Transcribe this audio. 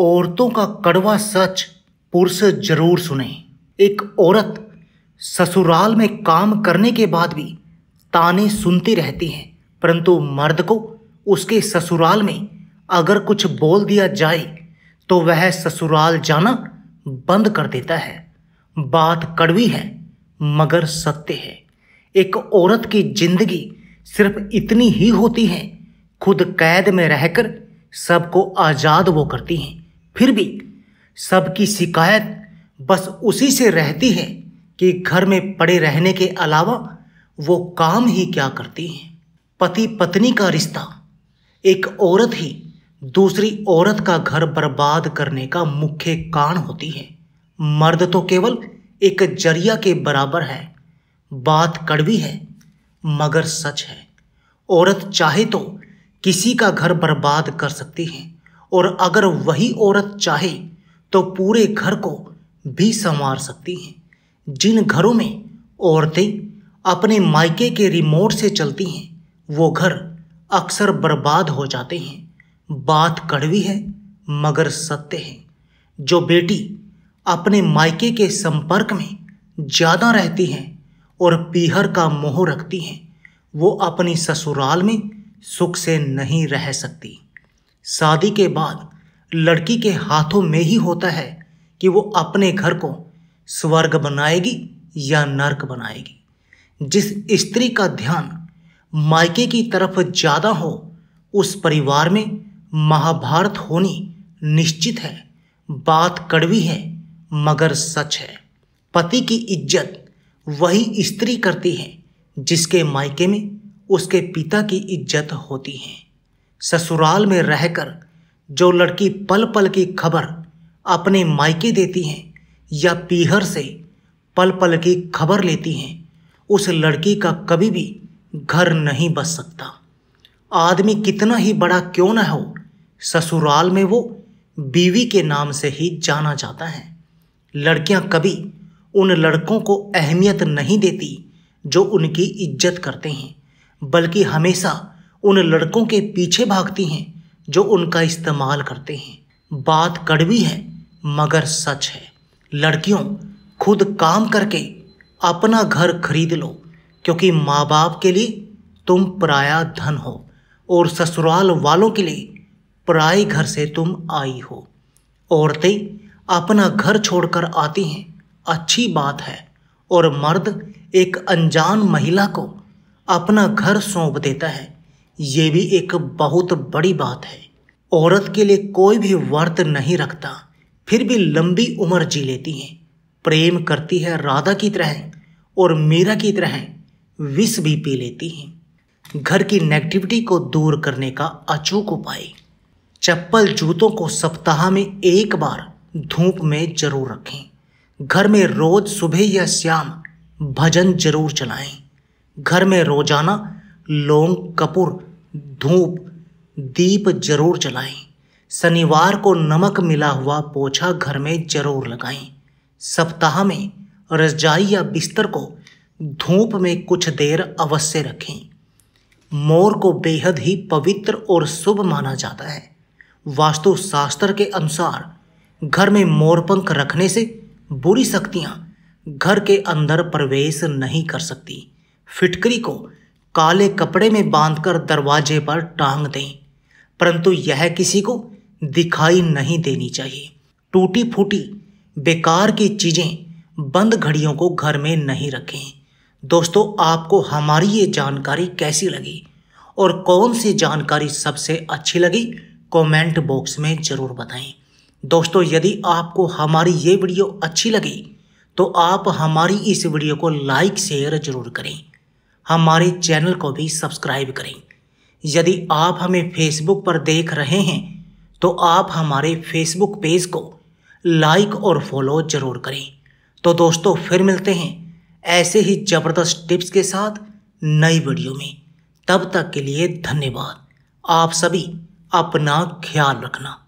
औरतों का कड़वा सच पुरुष जरूर सुने एक औरत ससुराल में काम करने के बाद भी ताने सुनती रहती हैं परंतु मर्द को उसके ससुराल में अगर कुछ बोल दिया जाए तो वह ससुराल जाना बंद कर देता है बात कड़वी है मगर सत्य है एक औरत की जिंदगी सिर्फ इतनी ही होती है खुद कैद में रहकर सबको आज़ाद वो करती हैं फिर भी सबकी शिकायत बस उसी से रहती है कि घर में पड़े रहने के अलावा वो काम ही क्या करती हैं पति पत्नी का रिश्ता एक औरत ही दूसरी औरत का घर बर्बाद करने का मुख्य कारण होती है मर्द तो केवल एक जरिया के बराबर है बात कड़वी है मगर सच है औरत चाहे तो किसी का घर बर्बाद कर सकती है और अगर वही औरत चाहे तो पूरे घर को भी संवार सकती हैं जिन घरों में औरतें अपने मायके के रिमोट से चलती हैं वो घर अक्सर बर्बाद हो जाते हैं बात कड़वी है मगर सत्य है जो बेटी अपने मायके के संपर्क में ज़्यादा रहती हैं और पीहर का मोह रखती हैं वो अपनी ससुराल में सुख से नहीं रह सकती शादी के बाद लड़की के हाथों में ही होता है कि वो अपने घर को स्वर्ग बनाएगी या नर्क बनाएगी जिस स्त्री का ध्यान मायके की तरफ ज़्यादा हो उस परिवार में महाभारत होनी निश्चित है बात कड़वी है मगर सच है पति की इज्जत वही स्त्री करती है जिसके मायके में उसके पिता की इज्जत होती है ससुराल में रहकर जो लड़की पल पल की खबर अपने मायके देती हैं या पीहर से पल पल की खबर लेती हैं उस लड़की का कभी भी घर नहीं बस सकता आदमी कितना ही बड़ा क्यों ना हो ससुराल में वो बीवी के नाम से ही जाना जाता है लड़कियां कभी उन लड़कों को अहमियत नहीं देती जो उनकी इज्जत करते हैं बल्कि हमेशा उन लड़कों के पीछे भागती हैं जो उनका इस्तेमाल करते हैं बात कड़वी है मगर सच है लड़कियों खुद काम करके अपना घर खरीद लो क्योंकि माँ बाप के लिए तुम पराया धन हो और ससुराल वालों के लिए पराए घर से तुम आई हो औरतें अपना घर छोड़कर आती हैं अच्छी बात है और मर्द एक अनजान महिला को अपना घर सौंप देता है ये भी एक बहुत बड़ी बात है औरत के लिए कोई भी वर्त नहीं रखता फिर भी लंबी उम्र जी लेती है प्रेम करती है राधा की तरह और मीरा की तरह विष भी पी लेती हैं घर की नेगेटिविटी को दूर करने का अचूक उपाय चप्पल जूतों को सप्ताह में एक बार धूप में जरूर रखें घर में रोज सुबह या शाम भजन जरूर चलाएं घर में रोजाना लौंग कपूर धूप दीप जरूर जलाएं शनिवार को नमक मिला हुआ पोछा घर में जरूर लगाएं सप्ताह में रजाई या बिस्तर को धूप में कुछ देर अवश्य रखें मोर को बेहद ही पवित्र और शुभ माना जाता है वास्तुशास्त्र के अनुसार घर में मोरपंख रखने से बुरी शक्तियाँ घर के अंदर प्रवेश नहीं कर सकती फिटकरी को काले कपड़े में बांधकर दरवाजे पर टांग दें परंतु यह किसी को दिखाई नहीं देनी चाहिए टूटी फूटी बेकार की चीज़ें बंद घड़ियों को घर में नहीं रखें दोस्तों आपको हमारी ये जानकारी कैसी लगी और कौन सी जानकारी सबसे अच्छी लगी कमेंट बॉक्स में ज़रूर बताएं दोस्तों यदि आपको हमारी ये वीडियो अच्छी लगी तो आप हमारी इस वीडियो को लाइक शेयर ज़रूर करें हमारे चैनल को भी सब्सक्राइब करें यदि आप हमें फेसबुक पर देख रहे हैं तो आप हमारे फेसबुक पेज को लाइक और फॉलो ज़रूर करें तो दोस्तों फिर मिलते हैं ऐसे ही ज़बरदस्त टिप्स के साथ नई वीडियो में तब तक के लिए धन्यवाद आप सभी अपना ख्याल रखना